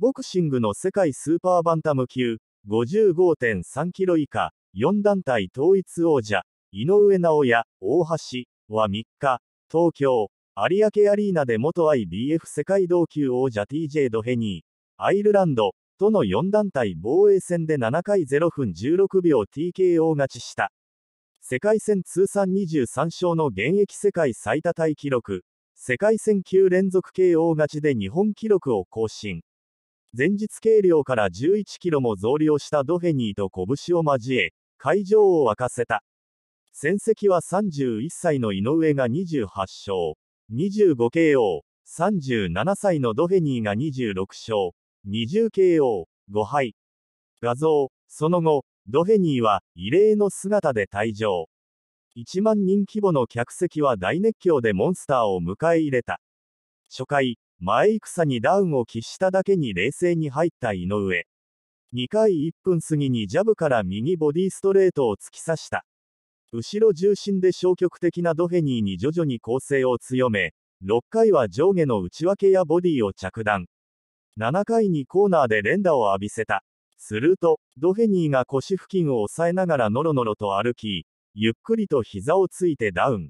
ボクシングの世界スーパーバンタム級、55.3キロ以下、4団体統一王者、井上尚弥、大橋は3日、東京、有明アリーナで元 IBF 世界同級王者 TJ ドヘニー、アイルランド、との4団体防衛戦で7回0分16秒 TKO 勝ちした。世界戦通算23勝の現役世界最多タイ記録、世界戦9連続 KO 勝ちで日本記録を更新。前日計量から11キロも増量したドフェニーと拳を交え、会場を沸かせた。戦績は31歳の井上が28勝、25KO、37歳のドフェニーが26勝、20KO、5敗。画像、その後、ドフェニーは異例の姿で退場。1万人規模の客席は大熱狂でモンスターを迎え入れた。初回、前戦にダウンを喫しただけに冷静に入った井上。2回1分過ぎにジャブから右ボディストレートを突き刺した。後ろ重心で消極的なドフェニーに徐々に攻勢を強め、6回は上下の内訳やボディを着弾。7回にコーナーで連打を浴びせた。すると、ドフェニーが腰付近を押さえながらノロノロと歩き、ゆっくりと膝をついてダウン。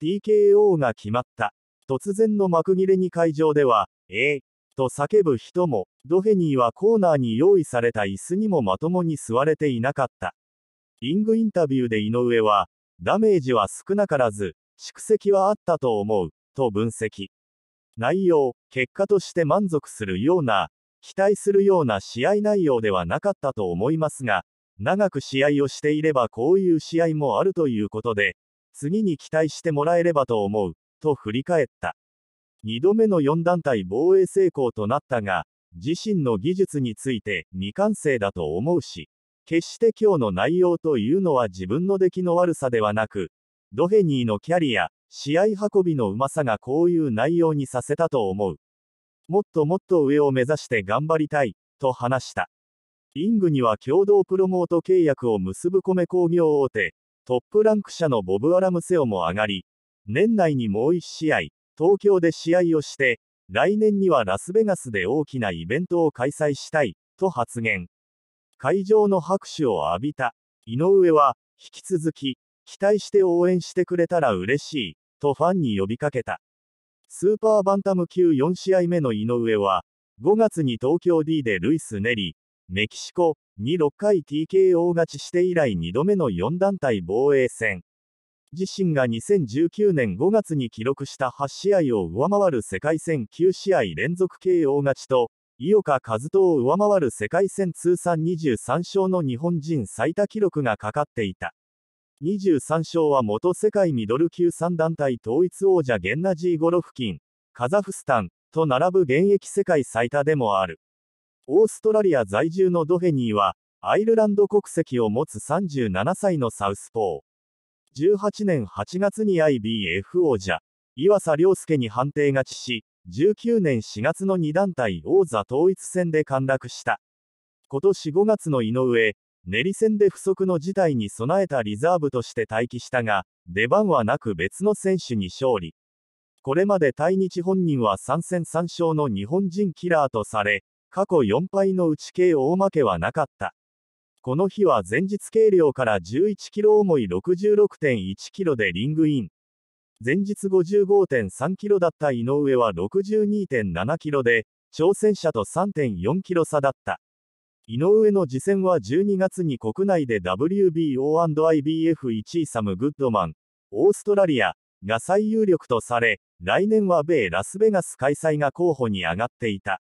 TKO が決まった。突然の幕切れに会場では、えー、と叫ぶ人も、ドヘニーはコーナーに用意された椅子にもまともに座れていなかった。リングインタビューで井上は、ダメージは少なからず、蓄積はあったと思う、と分析。内容、結果として満足するような、期待するような試合内容ではなかったと思いますが、長く試合をしていればこういう試合もあるということで、次に期待してもらえればと思う、と振り返った。2度目の4団体防衛成功となったが、自身の技術について未完成だと思うし、決して今日の内容というのは自分の出来の悪さではなく、ドヘニーのキャリア、試合運びのうまさがこういう内容にさせたと思う。もっともっと上を目指して頑張りたい、と話した。イングには共同プロモート契約を結ぶ米工業大手、トップランク社のボブ・アラムセオも上がり、年内にもう1試合、東京で試合をして、来年にはラスベガスで大きなイベントを開催したい、と発言。会場の拍手を浴びた。井上は、引き続き、期待して応援してくれたら嬉しい、とファンに呼びかけた。スーパーバンタム級4試合目の井上は、5月に東京 D でルイス・ネリ、メキシコに6回 TKO 勝ちして以来2度目の4団体防衛戦。自身が2019年5月に記録した8試合を上回る世界戦9試合連続 KO 勝ちと、井岡和人を上回る世界戦通算23勝の日本人最多記録がかかっていた。23勝は元世界ミドル級3団体統一王者ゲンナジー・ゴロフキン、カザフスタンと並ぶ現役世界最多でもある。オーストラリア在住のドヘニーは、アイルランド国籍を持つ37歳のサウスポー。18年8月に IBF 王者、岩佐良介に判定勝ちし、19年4月の2団体王座統一戦で陥落した。今年5月の井上、練り戦で不測の事態に備えたリザーブとして待機したが、出番はなく別の選手に勝利。これまで対日本人は3戦3勝の日本人キラーとされ、過去4敗の打ち KO 負けはなかった。この日は前日計量から11キロ重い66.1キロでリングイン。前日55.3キロだった井上は62.7キロで、挑戦者と3.4キロ差だった。井上の次戦は12月に国内で WBO&IBF1 位サム・グッドマン、オーストラリアが最有力とされ、来年は米ラスベガス開催が候補に上がっていた。